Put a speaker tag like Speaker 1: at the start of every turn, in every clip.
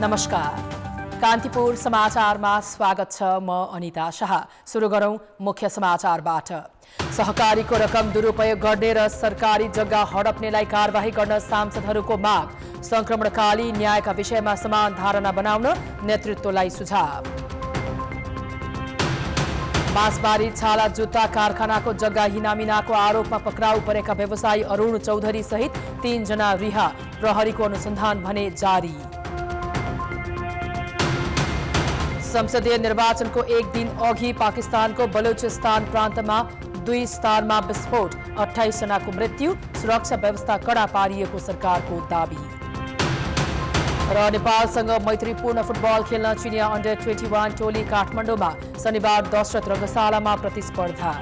Speaker 1: नमस्कार कान्तिपुर समाचारमा स्वागत छ म अनिता शाह सुरु गरौँ मुख्य समाचारबाट सहकारीको रकम दुरुपयोग गर्ने र सरकारी जग्गा हडप्नेलाई कारवाही गर्न सांसदहरूको माग संक्रमणकालीन न्यायका विषयमा समान धारणा बनाउन नेतृत्वलाई सुझाव बाँसबारी छाला जुत्ता कारखानाको जग्गा हिनामिनाको आरोपमा पक्राउ परेका व्यवसायी अरूण चौधरी सहित तीनजना रिहा प्रहरीको अनुसन्धान भने जारी संसदीय निर्वाचनको एक दिन अघि पाकिस्तानको बलुचिस्तान प्रान्तमा दुई स्थानमा विस्फोट अठाइसजनाको मृत्यु सुरक्षा व्यवस्था कडा पारिएको सरकारको दावी र नेपालसँग मैत्रीपूर्ण फुटबल खेल्न चिनिया अन्डर ट्वेन्टी वान टोली काठमाडौँमा शनिबार दशरथ रङ्गशालामा प्रतिस्पर्धा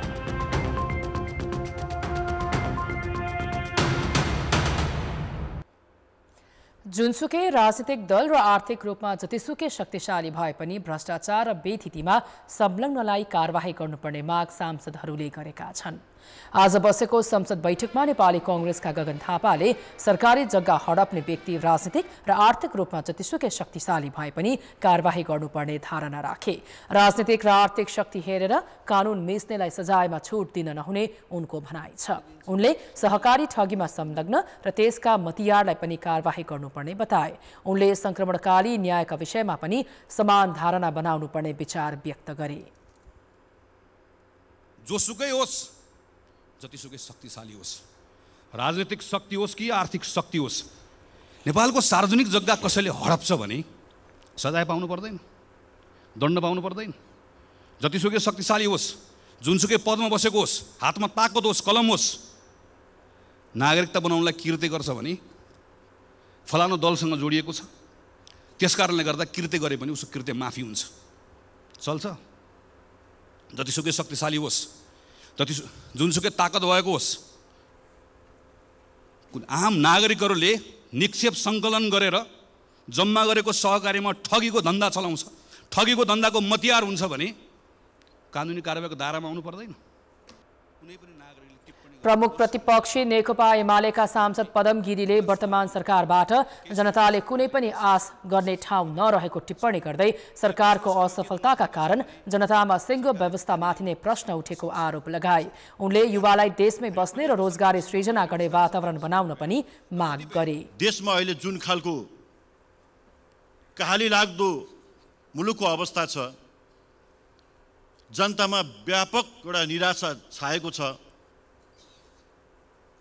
Speaker 1: जुनसुकै राजनीतिक दल र आर्थिक रूपमा जतिसुकै शक्तिशाली भए पनि भ्रष्टाचार र बेथितिमा संलग्नलाई कारवाही गर्नुपर्ने माग सांसदहरूले गरेका छन् आज बसेको संसद बैठकमा नेपाली कङ्ग्रेसका गगन थापाले सरकारी जग्गा हडप्ने व्यक्ति राजनीतिक र आर्थिक रूपमा जतिसुकै शक्तिशाली भए पनि कार्यवाही गर्नुपर्ने धारणा राखे राजनीतिक र आर्थिक शक्ति हेरेर कानून मिच्नेलाई सजायमा छुट दिन नहुने उनको भनाइ छ उनले सहकारी ठगीमा संलग्न र त्यसका मतियारलाई पनि कार्यवाही गर्नुपर्ने बताए उनले संक्रमणकालीन न्यायका विषयमा पनि समान धारणा बनाउनुपर्ने विचार व्यक्त गरे जोसुकै होस् जतिसुकै शक्तिशाली होस् राजनीतिक शक्ति होस् कि आर्थिक शक्ति होस् नेपालको सार्वजनिक जग्गा कसैले हडप्छ भने सजाय पाउनु पर्दैन दण्ड पाउनु पर्दैन जतिसुकै शक्तिशाली होस् जुनसुकै पदमा बसेको होस् हातमा ताकत होस् कलम होस् नागरिकता बनाउनलाई किर्ते गर्छ भने फलानु दलसँग जोडिएको छ त्यस कारणले गर्दा कृत्य गरे पनि उसको कृत्य माफी हुन्छ चल्छ जतिसुकै शक्तिशाली होस् जति जुनसुकै ताकत भएको होस् आम नागरिकहरूले निक्षेप सङ्कलन गरेर जम्मा गरेको सहकारीमा ठगीको धन्दा चलाउँछ ठगीको धन्दाको मतियार हुन्छ भने कानुनी कारवाहीको दायरामा आउनु पर्दैन कुनै पनि नागरिक प्रमुख प्रतिपक्षी नेकपा एमालेका सांसद पदम गिरीले वर्तमान सरकारबाट जनताले कुनै पनि आश गर्ने ठाउँ नरहेको टिप्पणी गर्दै सरकारको असफलताका कारण जनतामा सिङ्गो व्यवस्थामाथि नै प्रश्न उठेको आरोप लगाए उनले युवालाई देशमै बस्ने र रोजगारी सृजना गर्ने वातावरण बनाउन पनि माग गरे देशमा अहिले जुन खालको कहाली लाग्दो मुलुकको अवस्था छ जनतामा व्यापक एउटा निराशा छाएको छ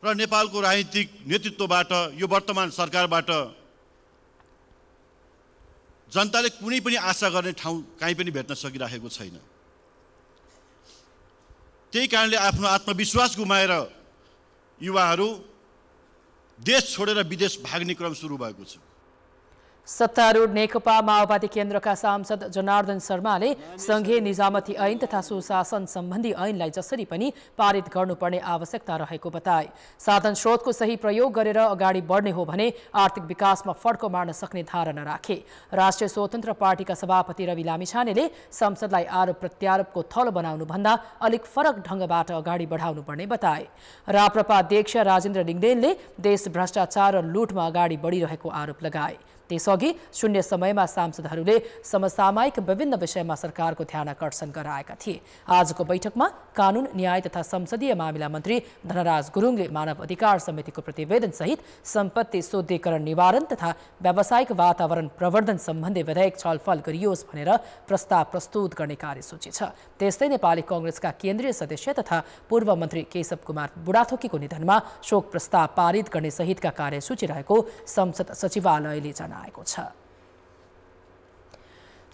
Speaker 1: र नेपालको राजनीतिक नेतृत्वबाट यो वर्तमान सरकारबाट जनताले कुनै पनि आशा गर्ने ठाउँ काहीँ पनि भेट्न सकिराखेको छैन त्यही कारणले आफ्नो आत्मविश्वास गुमाएर युवाहरू देश छोडेर विदेश भाग्ने क्रम सुरु भएको छ सत्तारूढ नेकपा माओवादी केन्द्रका सांसद जनार्दन शर्माले सङ्घीय निजामती ऐन तथा सुशासन सम्बन्धी ऐनलाई जसरी पनि पारित गर्नुपर्ने आवश्यकता रहेको बताए साधन स्रोतको सही प्रयोग गरेर अगाडि बढ्ने हो भने आर्थिक विकासमा फड्को मार्न सक्ने धारणा राखे राष्ट्रिय स्वतन्त्र पार्टीका सभापति रवि लामिछानेले संसदलाई आरोप प्रत्यारोपको थलो बनाउनुभन्दा अलिक फरक ढङ्गबाट अगाडि बढाउनुपर्ने बताए राप्रपा अध्यक्ष राजेन्द्र लिङ्गदेनले देश भ्रष्टाचार र लुटमा अगाडि बढिरहेको आरोप लगाए त्यसअघि शून्य समयमा सांसदहरूले समसामयिक विभिन्न विषयमा सरकारको ध्यान आकर्षण गराएका थिए आजको बैठकमा कानून न्याय तथा संसदीय मामिला मन्त्री धनराज गुरुङले मानव अधिकार समितिको प्रतिवेदन सहित सम्पत्ति शुद्धिकरण निवारण तथा व्यावसायिक वातावरण प्रवर्धन सम्बन्धी विधेयक छलफल गरियोस् भनेर प्रस्ताव प्रस्तुत गर्ने कार्यसूची छ त्यस्तै नेपाली कङ्ग्रेसका केन्द्रीय सदस्य तथा पूर्व मन्त्री केशव कुमार बुढाथोकीको निधनमा शोक प्रस्ताव पारित गर्ने सहितका कार्यसूची रहेको संसद सचिवालयले जना बनाएको छ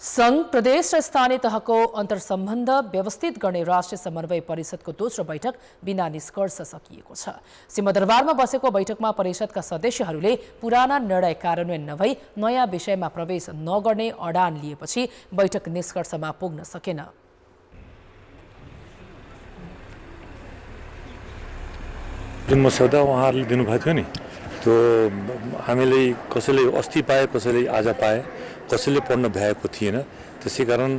Speaker 1: सङ्घ प्रदेश र स्थानीय तहको अन्तर्सम्बन्ध व्यवस्थित गर्ने राष्ट्रिय समन्वय परिषदको दोस्रो बैठक बिना निष्कर्ष सकिएको छ सिंहदरबारमा बसेको बैठकमा परिषदका सदस्यहरूले पुराना निर्णय कार्यान्वयन नभई नयाँ विषयमा प्रवेश नगर्ने अडान लिएपछि बैठक निष्कर्षमा पुग्न सकेन जुन मसौदा उहाँहरूले दिनुभएको थियो नि त्यो हामीले कसैले अस्ति पाए कसैले आज पाए कसैले पढ्न भ्याएको थिएन त्यसै कारण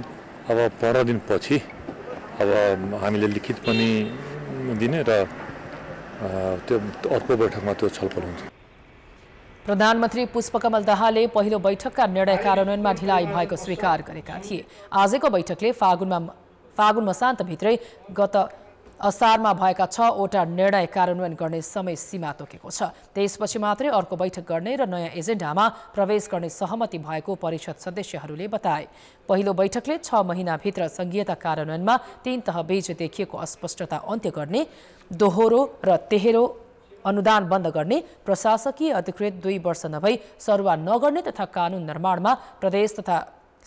Speaker 1: अब पन्ध्र दिनपछि अब हामीले लिखित पनि दिने र त्यो अर्को बैठकमा त्यो छलफल हुन्छ प्रधानमन्त्री पुष्पकमल दाहालले पहिलो बैठकका निर्णय कार्यान्वयनमा ढिलाइ भएको स्वीकार गरेका थिए आजको बैठकले फागुनमा फागुन मसान्तभित्रै गत असारमा भएका छवटा निर्णय कार्यान्वयन गर्ने समय सीमा तोकेको छ त्यसपछि मात्रै अर्को बैठक गर्ने र नयाँ एजेन्डामा प्रवेश गर्ने सहमति भएको परिषद सदस्यहरूले बताए पहिलो बैठकले छ महिनाभित्र सङ्घीयता कार्यान्वयनमा तीन तहबीच देखिएको अस्पष्टता अन्त्य गर्ने दोहोरो र तेह्रो अनुदान बन्द गर्ने प्रशासकीय अधिकृत दुई वर्ष नभई सरुवा नगर्ने तथा कानुन निर्माणमा प्रदेश तथा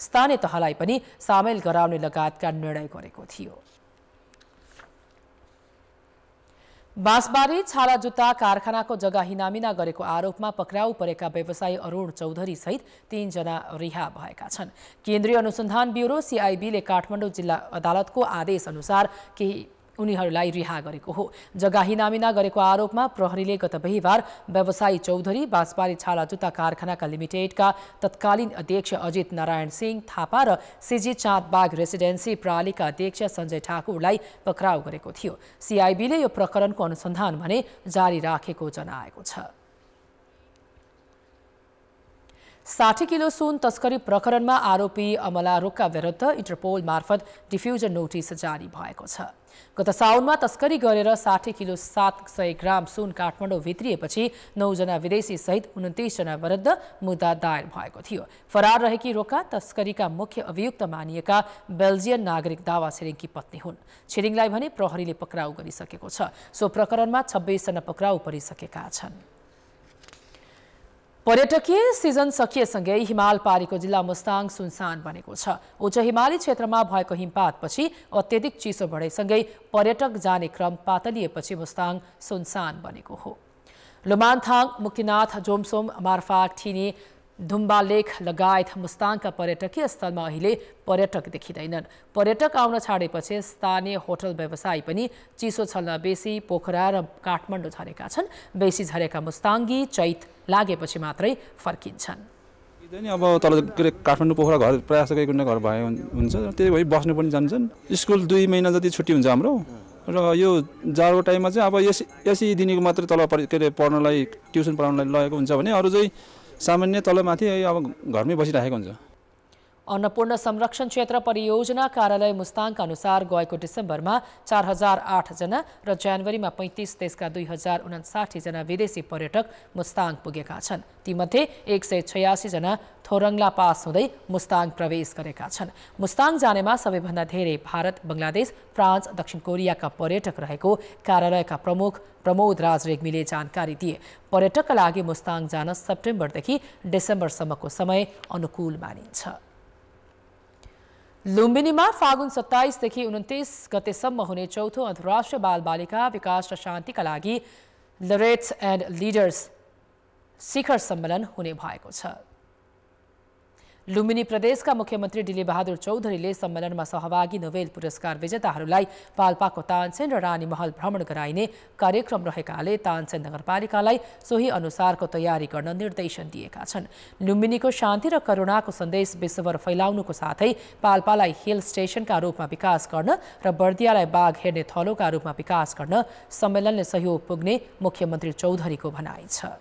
Speaker 1: स्थानीय तहलाई पनि सामेल गराउने लगायतका निर्णय गरेको थियो बाँसबारी छाला जुत्ता कारखानाको जग्गा हिनामिना गरेको आरोपमा पक्राउ परेका व्यवसायी अरूण चौधरी सहित तीनजना रिहा भएका छन् केन्द्रीय अनुसन्धान ब्युरो सिआइबीले काठमाडौँ जिल्ला अदालतको आदेश अनुसार केही उनीहरूलाई रिहा गरेको हो जग्गा हिनामिना गरेको आरोपमा प्रहरीले गत बिहिबार व्यवसायी चौधरी बाँसबारी छाला जुत्ता कारखानाका लिमिटेडका तत्कालीन अध्यक्ष अजित नारायण सिंह थापा र सिजी चाँदबाग रेसिडेन्सी प्रणालीका अध्यक्ष सञ्जय ठाकुरलाई पक्राउ गरेको थियो सिआइबीले यो प्रकरणको अनुसन्धान भने जारी राखेको जनाएको छ साठी किलो सुन तस्करी प्रकरणमा आरोपी अमला रोक्का विरुद्ध इन्टरपोल मार्फत डिफ्युजन नोटिस जारी भएको छ गत साउनमा तस्करी गरेर साठी किलो सात सय ग्राम सुन काठमाडौँ भित्रिएपछि नौजना विदेशीसहित उन्तिसजना विरुद्ध मुद्दा दायर भएको थियो फरार रहेकी रोका तस्करीका मुख्य अभियुक्त मानिएका बेल्जियन नागरिक दावा छिरिङकी पत्नी हुन् छिरिङलाई भने प्रहरीले पक्राउ गरिसकेको छ सो प्रकरणमा छब्बिसजना पक्राउ परिसकेका छन् पर्यटकीय सिजन सकिएसँगै हिमाल पारीको जिल्ला मुस्ताङ सुनसान बनेको छ उच्च हिमाली क्षेत्रमा भएको हिमपातपछि अत्यधिक चिसो बढेसँगै पर्यटक जाने क्रम पातलिएपछि मुस्ताङ सुनसान बनेको हो लुमानथाङ मुक्तिनाथ जोमसोम मार्फा ठिनी धुम्बा लेख लगायत मुस्ताङका पर्यटकीय स्थलमा अहिले पर्यटक देखिँदैनन् पर्यटक आउन छाडेपछि स्थानीय होटल व्यवसाय पनि चिसो छल्न बेसी पोखरा र काठमाडौँ झरेका छन् बेसी झरेका मुस्ताङ्गी चैत लागेपछि मात्रै फर्किन्छन् नि अब तल के अरे काठमाडौँ पोखरा घर प्रयास जस्तो कुनै घर भए हुन्छ त्यही भएर बस्नु पनि जान्छन् स्कुल दुई महिना जति छुट्टी हुन्छ हाम्रो र यो जाडो टाइममा चाहिँ अब एसी एसी दिनेको मात्रै तल के अरे पढ्नलाई ट्युसन पढाउनलाई लगेको हुन्छ भने अरू चाहिँ सामान्य तलमाथि अब घरमै बसिराखेको हुन्छ अन्नपूर्ण संरक्षण क्षेत्र परियोजना कार्यालय मुस्ताङका अनुसार गएको डिसेम्बरमा चार हजार आठजना र जनवरीमा पैँतिस देशका दुई हजार उनासाठीजना विदेशी पर्यटक मुस्ताङ पुगेका छन् तीमध्ये एक सय छयासीजना थोरङ्ला पास हुँदै मुस्ताङ प्रवेश गरेका छन् मुस्ताङ जानेमा सबैभन्दा धेरै भारत बङ्गलादेश फ्रान्स दक्षिण कोरियाका पर्यटक रहेको कार्यालयका प्रमुख प्रमोद राज रेग्मीले जानकारी दिए पर्यटकका लागि मुस्ताङ जान सेप्टेम्बरदेखि डिसेम्बरसम्मको समय अनुकूल मानिन्छ लुम्बिनीमा फागुन सत्ताइसदेखि उन्तिस गतेसम्म हुने चौथो अन्तर्राष्ट्रिय बालबालिका विकास र शान्तिका लागि लरेट्स एन्ड लिडर्स शिखर सम्मेलन हुने भएको छ लुम्बिनी प्रदेशका मुख्यमन्त्री डिले बहादुर चौधरीले सम्मेलनमा सहभागी नोबेल पुरस्कार विजेताहरूलाई पाल्पाको तानसेन र रानी महल भ्रमण गराइने कार्यक्रम रहेकाले तानसेन नगरपालिकालाई सोही अनुसारको तयारी गर्न निर्देशन दिएका छन् लुम्बिनीको शान्ति र करुणाको सन्देश विश्वभर फैलाउनुको साथै पाल्पालाई हिल स्टेसनका रूपमा विकास गर्न र बर्दियालाई बाघ हेर्ने थलोका रूपमा विकास गर्न सम्मेलनले सहयोग पुग्ने मुख्यमन्त्री चौधरीको भनाइ छ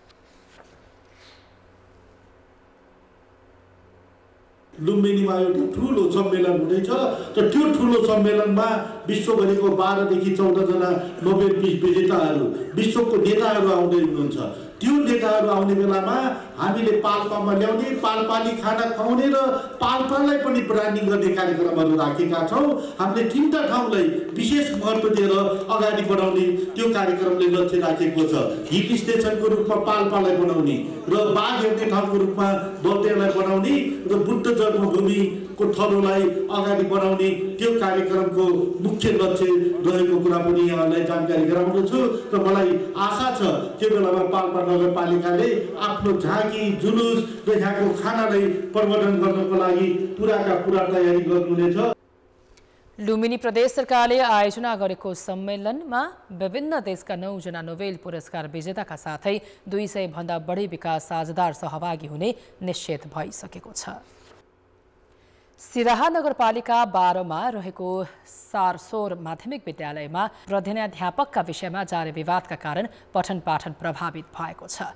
Speaker 1: लुम्बिनीमा यो ठुलो सम्मेलन हुँदैछ र त्यो ठुलो सम्मेलनमा विश्वभरिको बाह्रदेखि चौधजना नोबेल पिस विजेताहरू विश्वको नेताहरू आउँदै हुनुहुन्छ त्यो नेताहरू आउने बेलामा हामीले पाल्पामा ल्याउने पालपाली खाना खुवाउने र पाल्पालाई पनि ब्रान्डिङ गर्ने कार्यक्रमहरू राखेका छौँ हामीले तिनवटा ठाउँलाई विशेष महत्त्व दिएर अगाडि बढाउने त्यो कार्यक्रमले लक्ष्य राखेको छ हिल स्टेसनको रूपमा पाल्पालाई बनाउने र बाघ हेर्ने ठाउँको रूपमा दौतेलाई बनाउने र बुद्ध जन्मभूमिको को थलोलाई अगाडि बढाउने त्यो कार्यक्रमको मुख्य लक्ष्य रहेको कुरा पनि यहाँलाई जानकारी गराउँदछु र मलाई आशा छ त्यो बेलामा पाल्पा नगरपालिकाले आफ्नो झाँकी जुलुस देखाएको खानालाई प्रवर्धन गर्नको लागि पुराका पुरा तयारी गर्नुहुनेछ लुम्बिनी प्रदेश सरकारले आयोजना गरेको सम्मेलनमा विभिन्न देशका नौजना नोबेल पुरस्कार विजेताका साथै दुई सयभन्दा बढी विकास साझेदार सहभागी हुने निश्चित भइसकेको छ सिराहा नगरपालिका बाह्रमा रहेको सारसोर माध्यमिक विद्यालयमा प्रधाध्यापकका विषयमा जारी विवादका कारण पठन पाठन प्रभावित भएको छ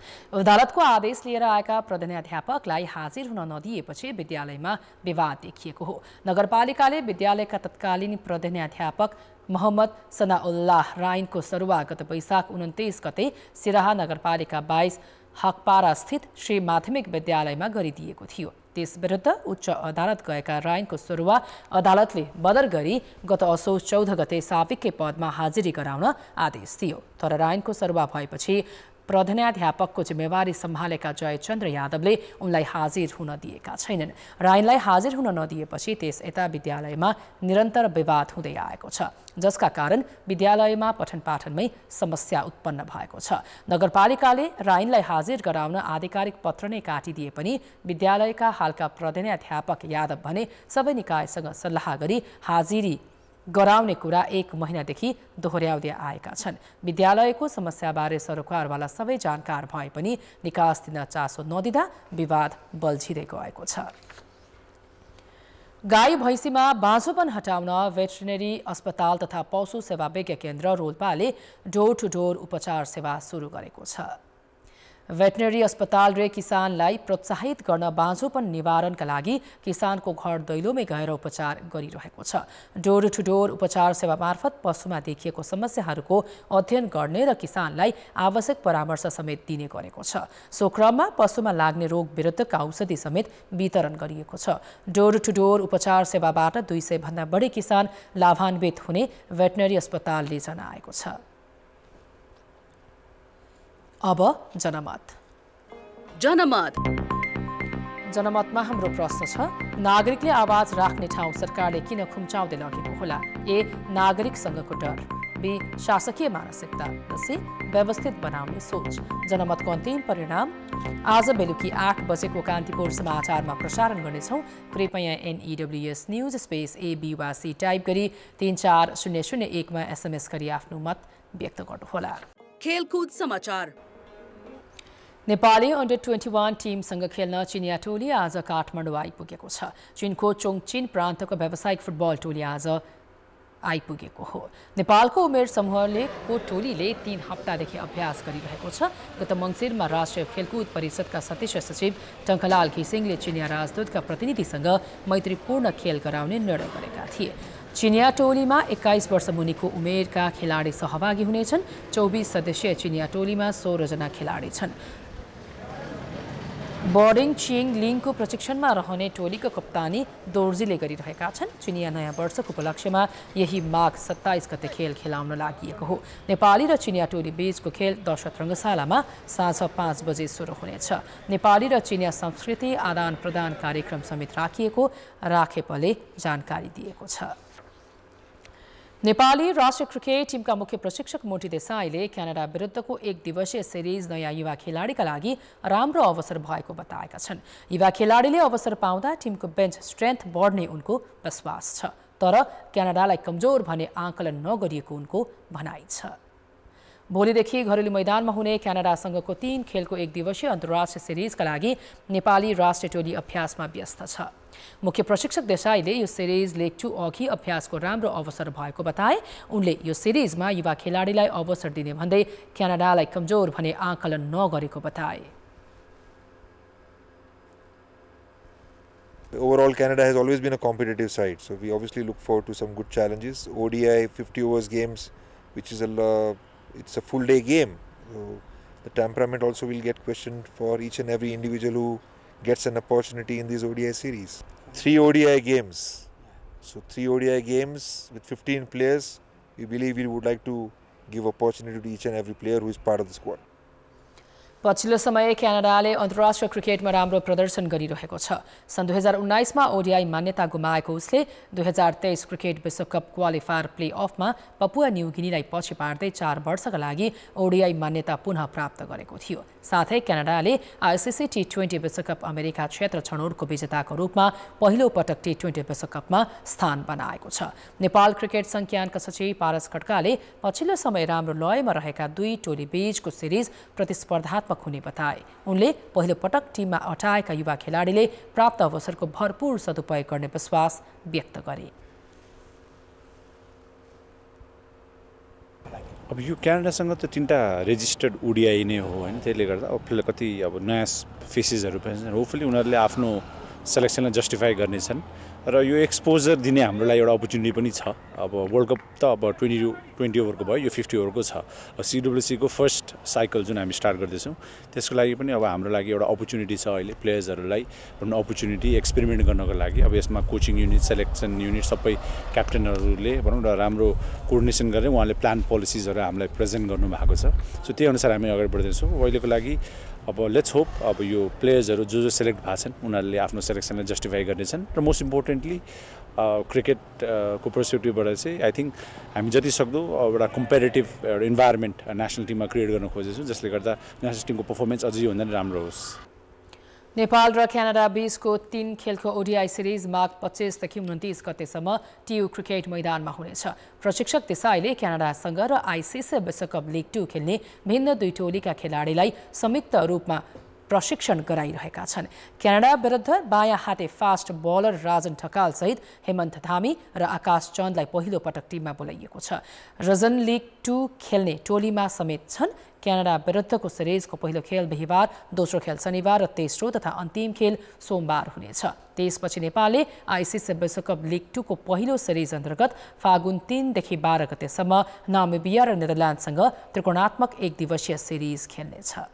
Speaker 1: अदालतको आदेश लिएर आएका प्रधानाध्यापकलाई हाजिर हुन नदिएपछि विद्यालयमा विवाद देखिएको हो नगरपालिकाले विद्यालयका तत्कालीन प्रधानाध्यापक मोहम्मद सनाउल्लाह राइनको सरुवा गत वैशाख उन्तिस गते सिराहा नगरपालिका बाइस हकपारास्थित श्री माध्यमिक विद्यालयमा गरिदिएको थियो त्यस विरुद्ध उच्च अदालत गएका रायनको सरुवा अदालतले बदर गरी गत असोज चौध गते के पदमा हाजिरी गराउन आदेश दियो तर रायनको सरुवा भएपछि प्रधानाध्यापकको जिम्मेवारी सम्हालेका जयचन्द्र यादवले उनलाई हाजिर हुन दिएका छैनन् राइनलाई हाजिर हुन नदिएपछि त्यस यता विद्यालयमा निरन्तर विवाद हुँदै आएको छ जसका कारण विद्यालयमा पठन पाठनमै समस्या उत्पन्न भएको छ नगरपालिकाले राइनलाई हाजिर गराउन आधिकारिक पत्र नै काटिदिए पनि विद्यालयका हालका प्रधानध्यापक यादव भने सबै निकायसँग सल्लाह गरी हाजिरी गराउने कुरा एक महिनादेखि दोहोऱ्याउँदै आएका छन् विद्यालयको समस्याबारे सरोकारवाला सबै जानकार भए पनि निकास दिन चासो नदिँदा विवाद बल्झिँदै गएको छ गाई भैँसीमा बाँझोपन हटाउन भेटरिनेरी अस्पताल तथा पशु सेवा विज्ञ केन्द्र रोल्पाले डोर टु डोर उपचार सेवा सुरु गरेको छ भेटनेरी अस्पतालले किसानलाई प्रोत्साहित गर्न बाँझोपन निवारणका लागि किसानको घर दैलोमै गएर उपचार गरिरहेको छ डोर टु डोर उपचार सेवा मार्फत पशुमा देखिएको समस्याहरूको अध्ययन गर्ने र किसानलाई आवश्यक परामर्श समेत दिने गरेको छ सो क्रममा पशुमा लाग्ने रोग विरुद्धका औषधि समेत वितरण गरिएको छ डोर टु डोर उपचार सेवाबाट दुई भन्दा बढी किसान लाभान्वित हुने भेटनेरी अस्पतालले जनाएको छ अब जनमत जनमत जनमतमा हाम्रो प्रश्न छ नागरिकले आवाज राख्ने ठाउँ सरकारले किन खुम्चाउँदै लगेको होला ए नागरिकसँगको डर बी शासकीय मानसिकता र व्यवस्थित बनाउने सोच जनमतको अन्तिम परिणाम आज बेलुकी आठ बजेको कान्तिपुर समाचारमा प्रसारण गर्नेछौँ कृपया एनइडब्ल्युएस न्युज स्पेस एबिवासी टाइप गरी तिन चार शून्य शून्य एकमा एसएमएस गरी आफ्नो मत व्यक्त गर्नुहोला खेलकुद समाचार नेपाली अन्डर ट्वेन्टी वान टिमसँग खेल्न चिनिया टोली आज काठमाडौँ आइपुगेको छ चिनको चोङचिन प्रान्तको व्यावसायिक फुटबल टोली आज आइपुगेको हो नेपालको उमेर समूहले को टोलीले तीन हप्तादेखि अभ्यास गरिरहेको छ गत मङ्सिरमा राष्ट्रिय खेलकुद परिषदका सदस्य सचिव टङ्कलाल घिसिङले चिनिया राजदूतका प्रतिनिधिसँग मैत्रीपूर्ण खेल गराउने निर्णय गरेका थिए चिनिया टोलीमा एक्काइस वर्ष मुनिको उमेरका खेलाडी सहभागी हुनेछन् चौबिस सदस्यीय चिनिया टोलीमा सोह्रजना खेलाडी छन् बर्डिङ चिङ लिङको प्रशिक्षणमा रहने टोलीको कप्तानी दोर्जीले गरिरहेका छन् चिनिया नयाँ वर्षको उपलक्ष्यमा यही माघ सत्ताइस गते खेल खेलाउन लागि हो नेपाली र चिनिया टोली बीचको खेल दशरथ रङ्गशालामा साँझ पाँच बजे सुरु हुनेछ नेपाली र चिनिया संस्कृति आदान प्रदान कार्यक्रम समेत राखिएको राखेपले जानकारी दिएको छ नेपाली राष्ट्रिय क्रिकेट टिमका मुख्य प्रशिक्षक मोटी देसाईले क्यानाडा विरुद्धको एक दिवसीय सिरिज नयाँ युवा खेलाडीका लागि राम्रो अवसर भएको बताएका छन् युवा खेलाडीले अवसर पाउँदा टिमको बेन्च स्ट्रेन्थ बढ्ने उनको विश्वास छ तर क्यानाडालाई कमजोर भने आकलन नगरिएको उनको भनाइ छ भोलिदेखि घरेलु मैदानमा हुने क्यानाडासँगको तीन खेलको एक दिवसीय अन्तर्राष्ट्रिय सिरिजका लागि नेपाली राष्ट्रिय टोली अभ्यासमा व्यस्त छ मुख्य प्रशिक्षक देसाईले यो सिरिज लेख्छु अघि अभ्यासको राम्रो अवसर भएको बताए उनले यो सिरिजमा युवा खेलाडीलाई अवसर दिने भन्दै क्यानाडालाई कमजोर भने आकलन नगरेको बताए Overall, Canada has always been a competitive side, so we obviously look forward to some good challenges. ODI 50 overs games, which is a uh, it's a full day game, so the temperament also will get questioned for each and every individual who gets an opportunity in these ODI series. Three ODI games. So three ODI games with 15 players. We believe we would like to give opportunity to each and every player who is part of the squad. पछिल्लो समय क्यानाडाले अन्तर्राष्ट्रिय क्रिकेटमा राम्रो प्रदर्शन गरिरहेको छ सन् दुई हजार उन्नाइसमा ओडिआई मान्यता गुमाएको उसले दुई हजार तेइस क्रिकेट विश्वकप क्वालिफायर प्ले अफमा पपुवा गिनीलाई पछि पार्दै चार वर्षका लागि ओडिआई मान्यता पुनः प्राप्त गरेको थियो साथै क्यानाडाले आइसिसी टी ट्वेन्टी विश्वकप अमेरिका क्षेत्र छनौटको विजेताको रूपमा पहिलो पटक टी ट्वेन्टी विश्वकपमा स्थान बनाएको छ नेपाल क्रिकेट सङ्ज्ञानका सचिव पारस खड्काले पछिल्लो समय राम्रो लयमा रहेका दुई टोली बीचको सिरिज प्रतिस्पर्धा सकारात्मक हुने बताए उनले पहिलो पटक टिममा अटाएका युवा खेलाडीले प्राप्त अवसरको भरपूर सदुपयोग गर्ने विश्वास व्यक्त गरे अब यो क्यानाडासँग त तिनवटा रेजिस्टर्ड उडिआई नै हो होइन त्यसले गर्दा अब फिल कति अब नयाँ फेसेसहरू पनि छन् होपफुली उनीहरूले आफ्नो सेलेक्सनलाई जस्टिफाई गर्नेछन् र यो एक्सपोजर दिने हाम्रो लागि एउटा अपर्च्युनिटी पनि छ अब वर्ल्ड कप त अब ट्वेन्टी ट्वेन्टी ओभरको भयो यो फिफ्टी ओभरको छ सिडब्लुसीको फर्स्ट साइकल जुन हामी स्टार्ट गर्दैछौँ त्यसको लागि पनि अब हाम्रो लागि एउटा अपर्च्युनिटी छ अहिले प्लेयर्सहरूलाई भनौँ अपर्च्युनिटी एक्सपेरिमेन्ट गर्नको लागि अब यसमा कोचिङ युनिट सेलेक्सन युनिट सबै क्याप्टेनहरूले भनौँ न राम्रो कोर्डिनेसन गरेर उहाँले प्लान पोलिसिसहरू हामीलाई प्रेजेन्ट गर्नुभएको छ सो त्यही अनुसार हामी अगाडि बढ्दैछौँ अहिलेको लागि अब लेट्स होप अब यो प्लेयर्सहरू जो जो सेलेक्ट भएको छन् उनीहरूले आफ्नो सेलेक्सनलाई जस्टिफाई गर्नेछन् र मोस्ट इम्पोर्टेन्टली क्रिकेटको पर्सपेक्टिभबाट चाहिँ आई थिङ्क हामी जति सक्दो एउटा कम्पेरिटिभ एउटा इन्भाइरोमेन्ट नेसनल टिममा क्रिएट गर्न खोजेछौँ जसले गर्दा नेसनल टिमको पर्फर्मेन्स अझै भन्दा राम्रो होस् नेपाल र क्यानाडा बीचको तीन खेलको ओडिआई सिरिज माघ पच्चिसदेखि उन्तिस गतेसम्म टियु क्रिकेट मैदानमा हुनेछ प्रशिक्षक देसाईले क्यानाडासँग र आइसिसी विश्वकप लिग टू खेल्ने भिन्न दुई टोलीका खेलाडीलाई संयुक्त रूपमा प्रशिक्षण गराइरहेका छन् क्यानाडा विरुद्ध बायाँ हाते फास्ट बलर राजन सहित हेमन्त धामी र आकाश चन्दलाई पहिलो पटक टिममा बोलाइएको छ रजन लिग टू खेल्ने टोलीमा समेत छन् क्यानाडा विरुद्धको सिरिजको पहिलो खेल बिहिबार दोस्रो खेल शनिबार र तेस्रो तथा अन्तिम खेल सोमबार हुनेछ त्यसपछि नेपालले आइसिसी विश्वकप लिग टूको पहिलो सिरिज अन्तर्गत फागुन तिनदेखि बाह्र गतेसम्म नामिबिया र नेदरल्यान्डसँग त्रिकोणात्मक एक दिवसीय सिरिज खेल्नेछ